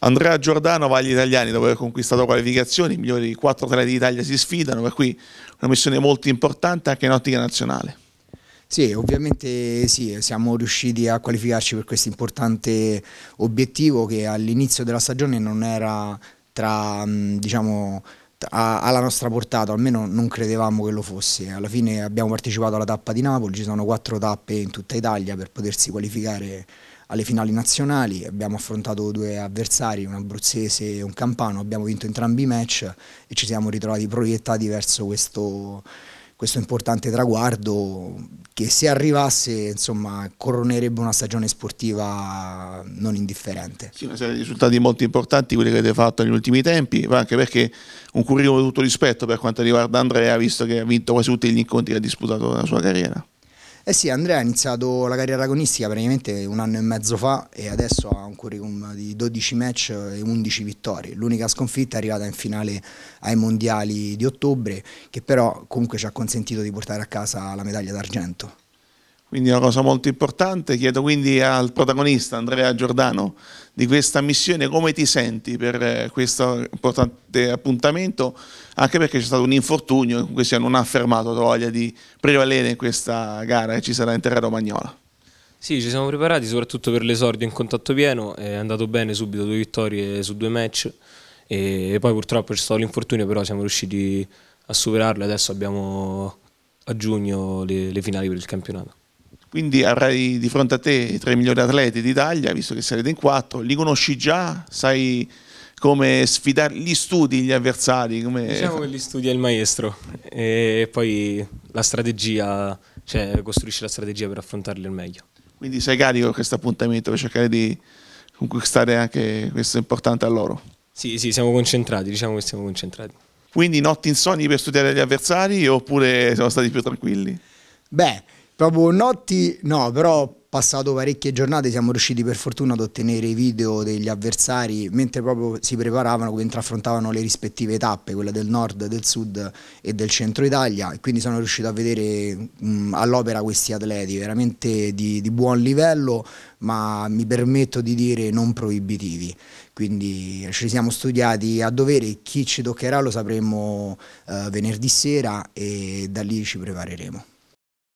Andrea Giordano va agli italiani dopo aver conquistato qualificazioni, i migliori 4 atleti d'Italia si sfidano, per cui una missione molto importante anche in ottica nazionale. Sì, ovviamente sì, siamo riusciti a qualificarci per questo importante obiettivo che all'inizio della stagione non era tra, mm, diciamo, alla nostra portata, almeno non credevamo che lo fosse. Alla fine abbiamo partecipato alla tappa di Napoli, ci sono quattro tappe in tutta Italia per potersi qualificare alle finali nazionali, abbiamo affrontato due avversari, un abruzzese e un campano, abbiamo vinto entrambi i match e ci siamo ritrovati proiettati verso questo, questo importante traguardo che se arrivasse insomma, coronerebbe una stagione sportiva non indifferente. Sì, una serie di risultati molto importanti quelli che avete fatto negli ultimi tempi, ma anche perché un curriculum di tutto rispetto per quanto riguarda Andrea, visto che ha vinto quasi tutti gli incontri che ha disputato nella sua carriera. Eh sì, Andrea ha iniziato la carriera agonistica praticamente un anno e mezzo fa e adesso ha un curriculum di 12 match e 11 vittorie. L'unica sconfitta è arrivata in finale ai mondiali di ottobre, che però comunque ci ha consentito di portare a casa la medaglia d'argento quindi è una cosa molto importante. Chiedo quindi al protagonista Andrea Giordano di questa missione come ti senti per eh, questo importante appuntamento, anche perché c'è stato un infortunio e questo non ha fermato la voglia di prevalere in questa gara che ci sarà in terra romagnola. Sì, ci siamo preparati soprattutto per l'esordio in contatto pieno, è andato bene subito due vittorie su due match e poi purtroppo c'è stato l'infortunio però siamo riusciti a superarlo e adesso abbiamo a giugno le, le finali per il campionato. Quindi avrai di fronte a te i tre migliori atleti d'Italia, visto che sarete in quattro, li conosci già, sai come sfidare, li studi gli avversari? Come... Diciamo che li studia il maestro e poi la strategia, cioè costruisci la strategia per affrontarli al meglio. Quindi sei carico a questo appuntamento per cercare di conquistare anche questo importante a loro? Sì, sì, siamo concentrati, diciamo che siamo concentrati. Quindi notti insonni per studiare gli avversari oppure sono stati più tranquilli? Beh, proprio notti no, però passato parecchie giornate siamo riusciti per fortuna ad ottenere i video degli avversari mentre proprio si preparavano, mentre affrontavano le rispettive tappe, quella del nord, del sud e del centro Italia e quindi sono riuscito a vedere all'opera questi atleti veramente di, di buon livello ma mi permetto di dire non proibitivi quindi ci siamo studiati a dovere, chi ci toccherà lo sapremo eh, venerdì sera e da lì ci prepareremo.